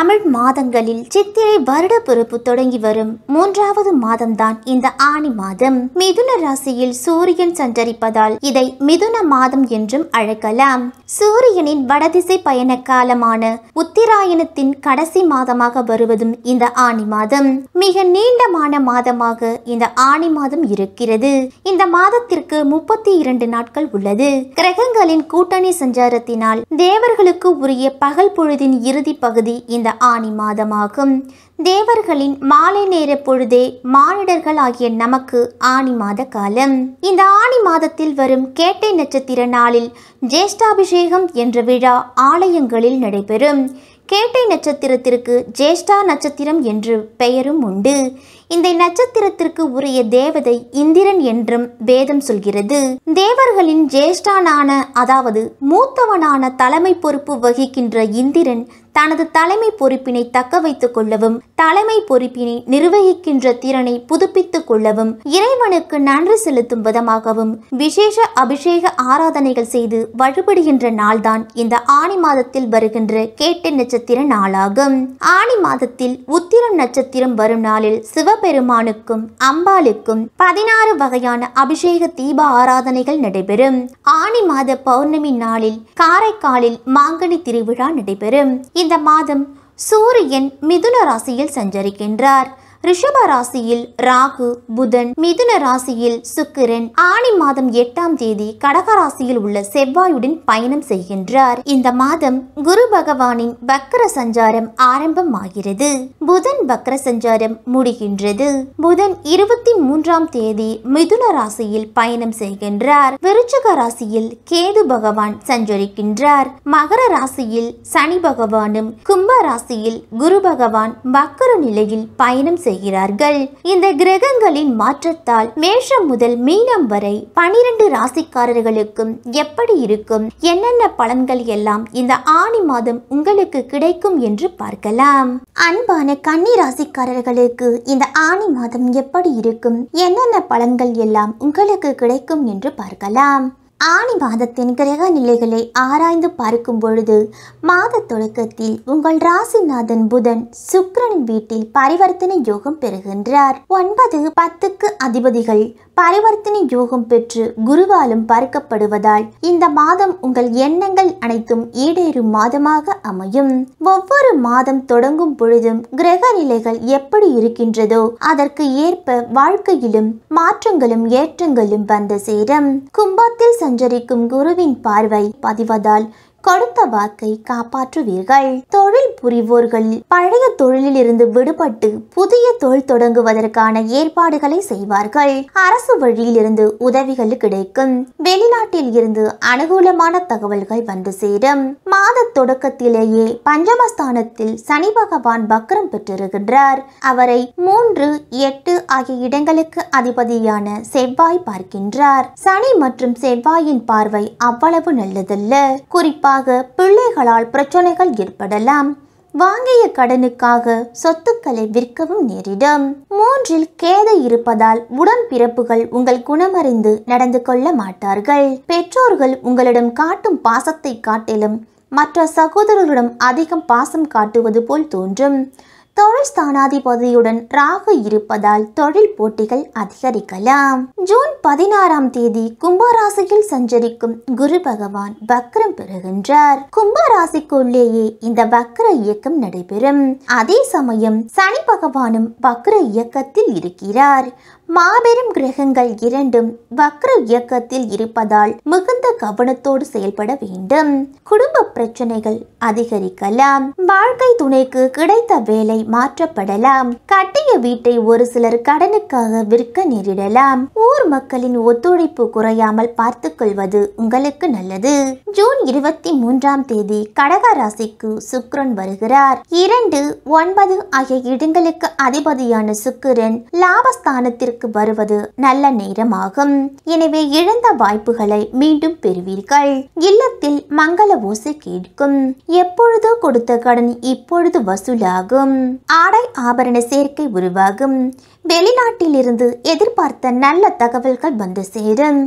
தமிழ் மாதங்களில் சித்திரை வருட பொறுப்பு தொடங்கி வரும் மூன்றாவது மாதம்தான் இந்த ஆணி மாதம் மிதுன ராசியில் சூரியன் சஞ்சரிப்பதால் இதை மிதுன மாதம் என்றும் அழைக்கலாம் சூரியனின் வடதிசை பயண காலமான உத்திராயணத்தின் கடைசி மாதமாக வருவதும் இந்த ஆணி மாதம் மிக நீண்டமான மாதமாக இந்த ஆணி மாதம் இருக்கிறது இந்த மாதத்திற்கு முப்பத்தி இரண்டு நாட்கள் உள்ளது கிரகங்களின் கூட்டணி சஞ்சாரத்தினால் தேவர்களுக்கு உரிய பகல் பொழுதின் இறுதி பகுதி இந்த ஆனி ஆணி மாதமாகும் தேவர்களின் மாலை நேர பொழுதே மானிடர்கள் ஆகிய நமக்கு ஆணி மாத காலம் இந்த ஆணி மாதத்தில் வரும் கேட்டை நட்சத்திர நாளில் ஜேஷ்டாபிஷேகம் என்ற விழா ஆலயங்களில் நடைபெறும் கேட்டை நட்சத்திரத்திற்கு ஜேஷ்டா நட்சத்திரம் என்று பெயரும் உண்டு இந்த நட்சத்திரத்திற்கு உரிய தேவதை இந்திரன் என்றும் வேதம் சொல்கிறது தேவர்களின் ஜேஷ்டானான அதாவது மூத்தவனான தலைமை பொறுப்பு வகிக்கின்ற இந்திரன் தனது தலைமை பொறுப்பினை தக்க வைத்துக் கொள்ளவும் தலைமை பொறுப்பினை நிர்வகிக்கின்ற திறனை புதுப்பித்துக் கொள்ளவும் இறைவனுக்கு நன்றி செலுத்தும் விதமாகவும் விசேஷ அபிஷேக ஆராதனைகள் செய்து வழிபடுகின்ற நாள்தான் இந்த ஆணி மாதத்தில் வருகின்ற கேட்டை நட்சத்திரம் நட்சத்திர நாளாகும் ஆணி மாதத்தில் உத்திரம் நட்சத்திரம் வரும் நாளில் சிவபெருமானுக்கும் அம்பாளுக்கும் பதினாறு வகையான அபிஷேக தீப ஆராதனைகள் நடைபெறும் ஆணி மாத பௌர்ணமி நாளில் காரைக்காலில் மாங்கனி திருவிழா நடைபெறும் இந்த மாதம் சூரியன் மிதுன ராசியில் சஞ்சரிக்கின்றார் ரிஷப ராசியில் ராகு புதன் மிதுன ராசியில் சுக்கிரன் ஆணி மாதம் எட்டாம் தேதி கடக ராசியில் உள்ள செவ்வாயுடன் பயணம் செய்கின்றார் இந்த மாதம் குரு பகவானின் பக்கர சஞ்சாரம் ஆரம்பமாகிறது புதன் பக்கர சஞ்சாரம் முடிகின்றது புதன் இருபத்தி மூன்றாம் தேதி மிதுன ராசியில் பயணம் செய்கின்றார் விருச்சக ராசியில் கேது பகவான் சஞ்சரிக்கின்றார் மகர ராசியில் சனி பகவானும் கும்ப ராசியில் குரு பகவான் பக்கர நிலையில் பயணம் செய் செய்கிறார்கள் இந்த கிரகங்களின் மாற்றத்தால் மேஷம் முதல் மீனம் வரை பனிரெண்டு ராசிக்காரர்களுக்கும் எப்படி இருக்கும் என்னென்ன பலன்கள் எல்லாம் இந்த ஆணி மாதம் உங்களுக்கு கிடைக்கும் என்று பார்க்கலாம் அன்பான கன்னி ராசிக்காரர்களுக்கு இந்த ஆணி மாதம் எப்படி இருக்கும் என்னென்ன பலன்கள் எல்லாம் உங்களுக்கு கிடைக்கும் என்று பார்க்கலாம் ஆணி மாதத்தின் கிரக நிலைகளை ஆராய்ந்து பார்க்கும் பொழுது மாத தொடக்கத்தில் உங்கள் ராசிநாதன் புதன் சுக்கரனின் வீட்டில் பரிவர்த்தனை யோகம் பெறுகின்றார் ஒன்பது பத்துக்கு அதிபதிகள் பரிவர்த்தனை யோகம் பெற்று குருவாலும் பார்க்கப்படுவதால் இந்த மாதம் உங்கள் எண்ணங்கள் அனைத்தும் ஈடேறும் மாதமாக அமையும் ஒவ்வொரு மாதம் தொடங்கும் பொழுதும் கிரக நிலைகள் எப்படி இருக்கின்றதோ அதற்கு ஏற்ப வாழ்க்கையிலும் மாற்றங்களும் ஏற்றங்களும் வந்த சேரம் கும்பத்தில் சஞ்சரிக்கும் குருவின் பார்வை பதிவதால் கொடுத்த வாக்கை காப்பாற்றுவீர்கள் தொழில் புரிவோர்கள் பழைய தொழிலில் இருந்து விடுபட்டு புதிய தொழில் தொடங்குவதற்கான ஏற்பாடுகளை செய்வார்கள் அரசு வழியில் இருந்து உதவிகள் கிடைக்கும் வெளிநாட்டில் இருந்து அனுகூலமான தகவல்கள் வந்து சேரும் மாத தொடக்கத்திலேயே பஞ்சமஸ்தானத்தில் சனி பகவான் பக்ரம் பெற்றிருக்கின்றார் அவரை மூன்று எட்டு ஆகிய இடங்களுக்கு அதிபதியான செவ்வாய் பார்க்கின்றார் சனி மற்றும் செவ்வாயின் பார்வை அவ்வளவு நல்லதல்ல குறிப்பாக தொடர்பாக பிள்ளைகளால் பிரச்சனைகள் ஏற்படலாம் வாங்கிய கடனுக்காக சொத்துக்களை விற்கவும் நேரிடும் மூன்றில் கேதை இருப்பதால் உடன்பிறப்புகள் உங்கள் குணமறிந்து நடந்து கொள்ள மாட்டார்கள் பெற்றோர்கள் உங்களிடம் காட்டும் பாசத்தை காட்டிலும் மற்ற சகோதரர்களிடம் அதிகம் பாசம் காட்டுவது போல் தோன்றும் தொழில் ஸ்தானாதிபதியுடன் ராகு இருப்பதால் தொழில் போட்டிகள் அதிகரிக்கலாம் ஜூன் பதினாறாம் தேதி கும்பராசியில் சஞ்சரிக்கும் குரு பகவான் வக்ரம் பெறுகின்றார் கும்பராசிக்குள்ளேயே இந்த வக்ர இயக்கம் நடைபெறும் அதே சமயம் சனி பகவானும் வக்ர இயக்கத்தில் இருக்கிறார் மாபெரும் கிரகங்கள் இரண்டும் வக்ர இயக்கத்தில் இருப்பதால் மிகுந்த கவனத்தோடு செயல்பட வேண்டும் குடும்ப பிரச்சனைகள் அதிகரிக்கலாம் வாழ்க்கை துணைக்கு கிடைத்த வேலை மாற்றப்படலாம் கட்டிய வீட்டை ஒரு சிலர் கடனுக்காக விற்க நேரிடலாம் ஊர் மக்களின் ஒத்துழைப்பு குறையாமல் பார்த்துக் கொள்வது உங்களுக்கு நல்லது ஜூன் இருபத்தி மூன்றாம் தேதி கடக ராசிக்கு சுக்ரன் வருகிறார் இரண்டு ஒன்பது ஆகிய இடங்களுக்கு அதிபதியான சுக்கரன் லாபஸ்தானத்திற்கு நிலைக்கு வருவது நல்ல நேரமாகும் எனவே இழந்த வாய்ப்புகளை மீண்டும் பெறுவீர்கள் இல்லத்தில் மங்கள ஓசை கேட்கும் எப்பொழுதோ கொடுத்த கடன் இப்பொழுது வசூலாகும் ஆடை ஆபரண சேர்க்கை உருவாகும் வெளிநாட்டிலிருந்து எதிர்பார்த்த நல்ல தகவல்கள் வந்து சேரும்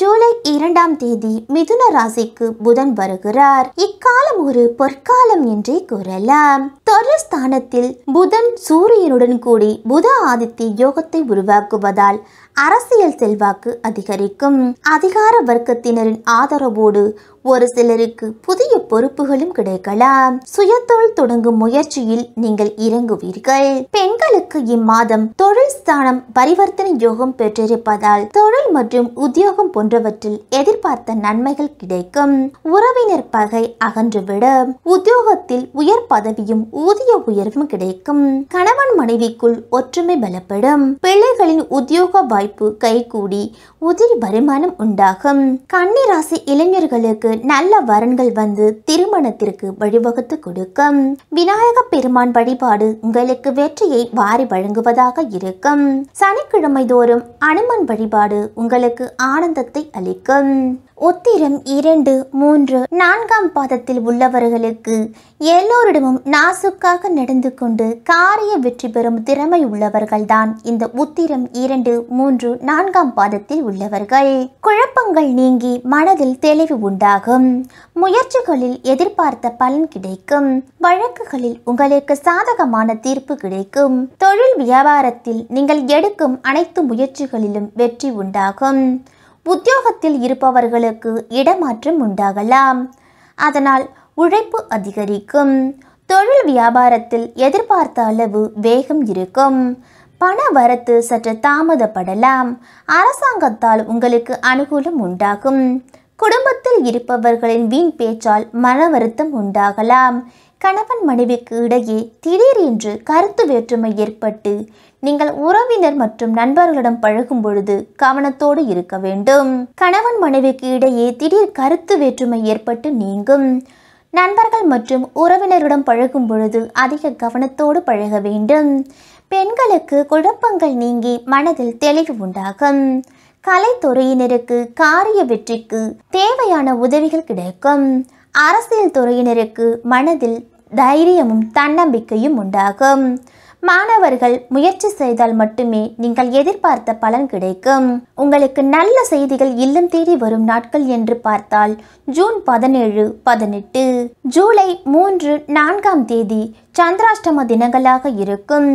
ஜூலை இரண்டாம் தேதி மிதுன ராசிக்கு புதன் வருகிறார் இக்காலம் ஒரு பொற்காலம் என்றே கூறலாம் தொழில் ஸ்தானத்தில் புதன் சூரியனுடன் கூடி புத ஆதித்ய யோகத்தை உருவாக்குவதால் அரசியல் செல்வாக்கு அதிகரிக்கும் அதிகார வர்க்கத்தினரின் ஆதரவோடு ஒரு சிலருக்கு புதிய பொறுப்புகளும் கிடைக்கலாம் சுயத்தொழில் தொடங்கும் முயற்சியில் நீங்கள் இறங்குவீர்கள் பெண்களுக்கு இம்மாதம் தொழில் ஸ்தானம் பரிவர்த்தனை யோகம் பெற்றிருப்பதால் தொழில் மற்றும் உத்தியோகம் போன்றவற்றில் எதிர்பார்த்த நன்மைகள் கிடைக்கும் உறவினர் பகை அகன்றுவிடும் உத்தியோகத்தில் உயர் பதவியும் ஊதிய உயர்வும் கிடைக்கும் கணவன் மனைவிக்குள் ஒற்றுமை பலப்படும் பிள்ளைகளின் உத்தியோக வாய்ப்பு கைகூடி உதிரி வருமானம் உண்டாகும் கன்னிராசி இளைஞர்களுக்கு நல்ல வரன்கள் வந்து திருமணத்திற்கு வழிவகுத்து கொடுக்கும் விநாயக பெருமான் வழிபாடு உங்களுக்கு வெற்றியை வாரி வழங்குவதாக இருக்கும் சனிக்கிழமை தோறும் அனுமன் வழிபாடு உங்களுக்கு ஆனந்தத்தை அளிக்கும் உத்திரம் இரண்டு மூன்று நான்காம் பாதத்தில் உள்ளவர்களுக்கு எல்லோரிடமும் நாசுக்காக நடந்து கொண்டு காரிய வெற்றி பெறும் திறமை உள்ளவர்கள்தான் இந்த உத்திரம் இரண்டு மூன்று நான்காம் பாதத்தில் உள்ளவர்கள் குழப்பங்கள் நீங்கி மனதில் தெளிவு உண்டாகும் முயற்சிகளில் எதிர்பார்த்த பலன் கிடைக்கும் வழக்குகளில் உங்களுக்கு சாதகமான தீர்ப்பு கிடைக்கும் தொழில் வியாபாரத்தில் நீங்கள் எடுக்கும் அனைத்து முயற்சிகளிலும் வெற்றி உண்டாகும் உத்தியோகத்தில் இருப்பவர்களுக்கு இடமாற்றம் உண்டாகலாம் அதனால் உழைப்பு அதிகரிக்கும் தொழில் வியாபாரத்தில் எதிர்பார்த்த அளவு வேகம் இருக்கும் பண வரத்து சற்று தாமதப்படலாம் அரசாங்கத்தால் உங்களுக்கு அனுகூலம் உண்டாகும் குடும்பத்தில் இருப்பவர்களின் வீண் பேச்சால் மன வருத்தம் உண்டாகலாம் கணவன் மனைவிக்கு இடையே திடீரென்று கருத்து வேற்றுமை ஏற்பட்டு நீங்கள் உறவினர் மற்றும் நண்பர்களிடம் பழகும் பொழுது கவனத்தோடு இருக்க வேண்டும் கணவன் மனைவிக்கு இடையே திடீர் கருத்து வேற்றுமை ஏற்பட்டு நீங்கும் நண்பர்கள் மற்றும் உறவினருடன் பழகும் பொழுது அதிக கவனத்தோடு பழக வேண்டும் பெண்களுக்கு குழப்பங்கள் நீங்கி மனதில் தெளிவு உண்டாகும் கலைத்துறையினருக்கு காரிய வெற்றிக்கு தேவையான உதவிகள் கிடைக்கும் அரசியல் துறையினருக்கு மனதில் தைரியமும் தன்னம்பிக்கையும் உண்டாகும் மாணவர்கள் முயற்சி செய்தால் மட்டுமே நீங்கள் எதிர்பார்த்த பலன் கிடைக்கும் உங்களுக்கு நல்ல செய்திகள் இல்லம் தேடி வரும் நாட்கள் என்று பார்த்தால் ஜூன் பதினேழு பதினெட்டு ஜூலை மூன்று நான்காம் தேதி சந்திராஷ்டம தினங்களாக இருக்கும்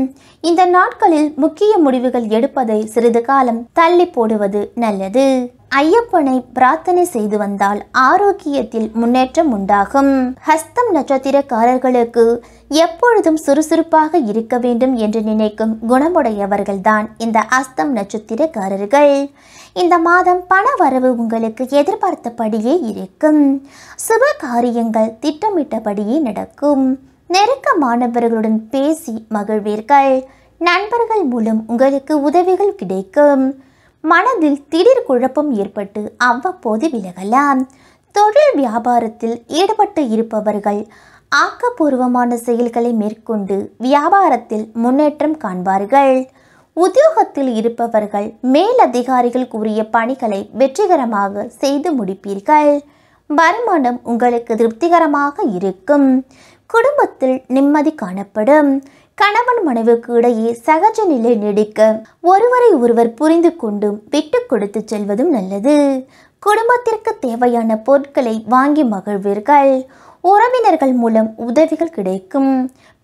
இந்த நாட்களில் முக்கிய முடிவுகள் எடுப்பதை சிறிது காலம் தள்ளி போடுவது நல்லது ஐயப்பனை பிரார்த்தனை செய்து வந்தால் ஆரோக்கியத்தில் முன்னேற்றம் உண்டாகும் ஹஸ்தம் நட்சத்திரக்காரர்களுக்கு எப்பொழுதும் சுறுசுறுப்பாக இருக்க வேண்டும் என்று நினைக்கும் குணமுடையவர்கள்தான் இந்த அஸ்தம் நட்சத்திரக்காரர்கள் இந்த மாதம் பண வரவு உங்களுக்கு எதிர்பார்த்தபடியே இருக்கும் சுப காரியங்கள் திட்டமிட்டபடியே நடக்கும் நெருக்கமானவர்களுடன் பேசி மகிழ்வீர்கள் நண்பர்கள் மூலம் உங்களுக்கு உதவிகள் கிடைக்கும் மனதில் திடீர் குழப்பம் ஏற்பட்டு அவ்வப்போது விலகலாம் தொழில் வியாபாரத்தில் ஈடுபட்டு இருப்பவர்கள் ஆக்கப்பூர்வமான செயல்களை மேற்கொண்டு வியாபாரத்தில் முன்னேற்றம் காண்பார்கள் உத்தியோகத்தில் இருப்பவர்கள் மேலதிகாரிகள் கூறிய பணிகளை வெற்றிகரமாக செய்து முடிப்பீர்கள் வருமானம் உங்களுக்கு திருப்திகரமாக இருக்கும் குடும்பத்தில் நிம்மதி காணப்படும் கணவன் மனைவிக்கு இடையே சகஜ நிலை நீடிக்க ஒருவரை ஒருவர் புரிந்து கொண்டும் விட்டு கொடுத்து செல்வதும் நல்லது குடும்பத்திற்கு தேவையான பொருட்களை வாங்கி மகிழ்வீர்கள் உறவினர்கள் மூலம் உதவிகள் கிடைக்கும்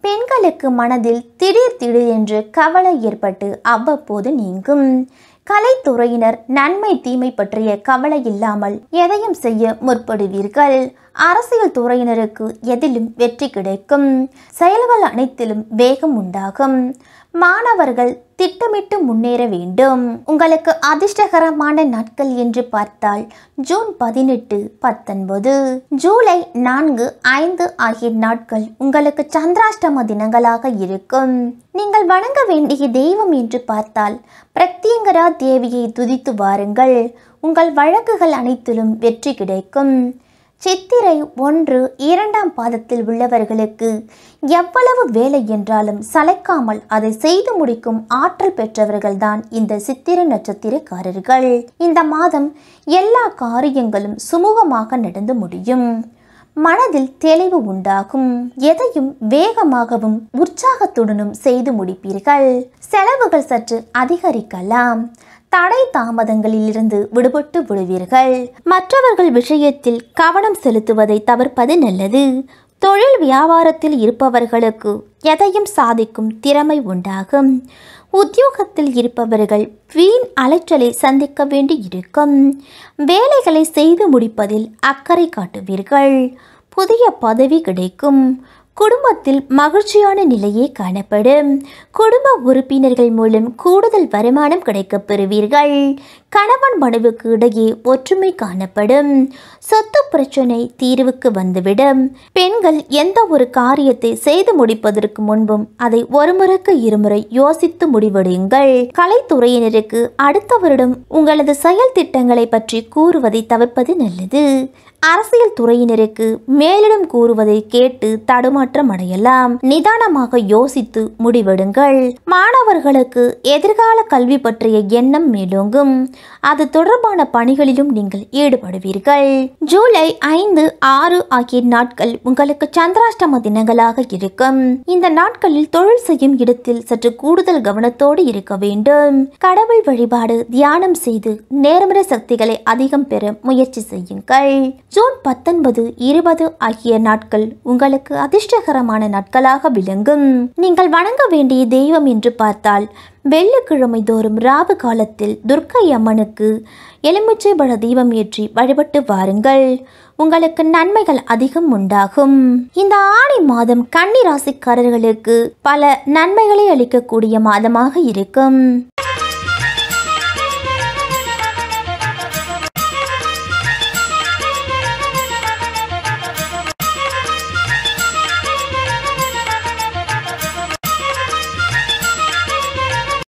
பெண்களுக்கு மனதில் திடீர் திடீர் என்று கவலை ஏற்பட்டு அவ்வப்போது நீங்கும் கலைத்துறையினர் நன்மை தீமை பற்றிய கவலை இல்லாமல் எதையும் செய்ய முற்படுவீர்கள் அரசியல் துறையினருக்கு எதிலும் வெற்றி கிடைக்கும் செயல்கள் அனைத்திலும் வேகம் உண்டாகும் மாணவர்கள் திட்டமிட்டு முன்னேற வேண்டும் உங்களுக்கு அதிர்ஷ்டகரமான நாட்கள் என்று பார்த்தால் ஜூன் பதினெட்டு பத்தொன்பது ஜூலை நான்கு ஐந்து ஆகிய நாட்கள் உங்களுக்கு சந்திராஷ்டம தினங்களாக இருக்கும் நீங்கள் வணங்க வேண்டிய தெய்வம் என்று பார்த்தால் பிரத்யங்கரா தேவியை துதித்து வாருங்கள் உங்கள் வழக்குகள் அனைத்திலும் வெற்றி கிடைக்கும் சித்திரை ஒன்று இரண்டாம் பாதத்தில் உள்ளவர்களுக்கு எவ்வளவு வேலை என்றாலும் சளைக்காமல் அதை செய்து முடிக்கும் ஆற்றல் பெற்றவர்கள்தான் இந்த சித்திரை நட்சத்திரக்காரர்கள் இந்த மாதம் எல்லா காரியங்களும் சுமூகமாக நடந்து முடியும் மனதில் தெளிவு உண்டாகும் எதையும் வேகமாகவும் உற்சாகத்துடனும் செய்து முடிப்பீர்கள் செலவுகள் சற்று அதிகரிக்கலாம் தடை தாமதங்களில் இருந்து விடுபட்டு விடுவீர்கள் மற்றவர்கள் விஷயத்தில் கவனம் செலுத்துவதை தவிர்ப்பது நல்லது தொழில் வியாபாரத்தில் இருப்பவர்களுக்கு எதையும் சாதிக்கும் திறமை உண்டாகும் உத்தியோகத்தில் இருப்பவர்கள் வீண் அலைச்சலை சந்திக்க வேண்டி இருக்கும் வேலைகளை செய்து முடிப்பதில் அக்கறை காட்டுவீர்கள் புதிய பதவி கிடைக்கும் குடும்பத்தில் மகிழ்ச்சியான நிலையே காணப்படும் குடும்ப உறுப்பினர்கள் மூலம் கூடுதல் வருமானம் கிடைக்கப் பெறுவீர்கள் கணவன் மனைவுக்கு இடையே ஒற்றுமை காணப்படும் சொத்து பிரச்சனை தீர்வுக்கு வந்துவிடும் பெண்கள் எந்த ஒரு காரியத்தை செய்து முடிப்பதற்கு முன்பும் அதை ஒருமுறைக்கு இருமுறை யோசித்து முடிவெடுங்கள் கலைத்துறையினருக்கு அடுத்த வருடம் உங்களது செயல் திட்டங்களை பற்றி கூறுவதை தவிர்ப்பது நல்லது அரசியல் துறையினருக்கு மேலிடம் கூறுவதை கேட்டு தடுமாற்றம் அடையலாம் நிதானமாக யோசித்து முடிவெடுங்கள் மாணவர்களுக்கு எதிர்கால கல்வி பற்றிய எண்ணம் மேலோங்கும் அது தொடர்பான பணிகளிலும் நீங்கள் ஈடுபடுவீர்கள் ஜூலை ஐந்து ஆறு ஆகிய நாட்கள் உங்களுக்கு சந்திராஷ்டம தினங்களாக இருக்கும் இந்த நாட்களில் தொழில் செய்யும் இடத்தில் சற்று கூடுதல் கவனத்தோடு இருக்க வேண்டும் கடவுள் வழிபாடு தியானம் செய்து நேர்மறை சக்திகளை அதிகம் பெற முயற்சி செய்யுங்கள் ஜூன் பத்தொன்பது இருபது ஆகிய நாட்கள் உங்களுக்கு அதிர்ஷ்டகரமான நாட்களாக விளங்கும் நீங்கள் வணங்க வேண்டிய தெய்வம் என்று பார்த்தால் வெள்ளிக்கிழமை தோறும் ராவு காலத்தில் துர்க்கை அம்மனுக்கு எலுமிச்சை பழ தெய்வம் ஏற்றி வழிபட்டு வாருங்கள் உங்களுக்கு நன்மைகள் அதிகம் உண்டாகும் இந்த ஆணி மாதம் கன்னி ராசிக்காரர்களுக்கு பல நன்மைகளை அளிக்கக்கூடிய மாதமாக இருக்கும்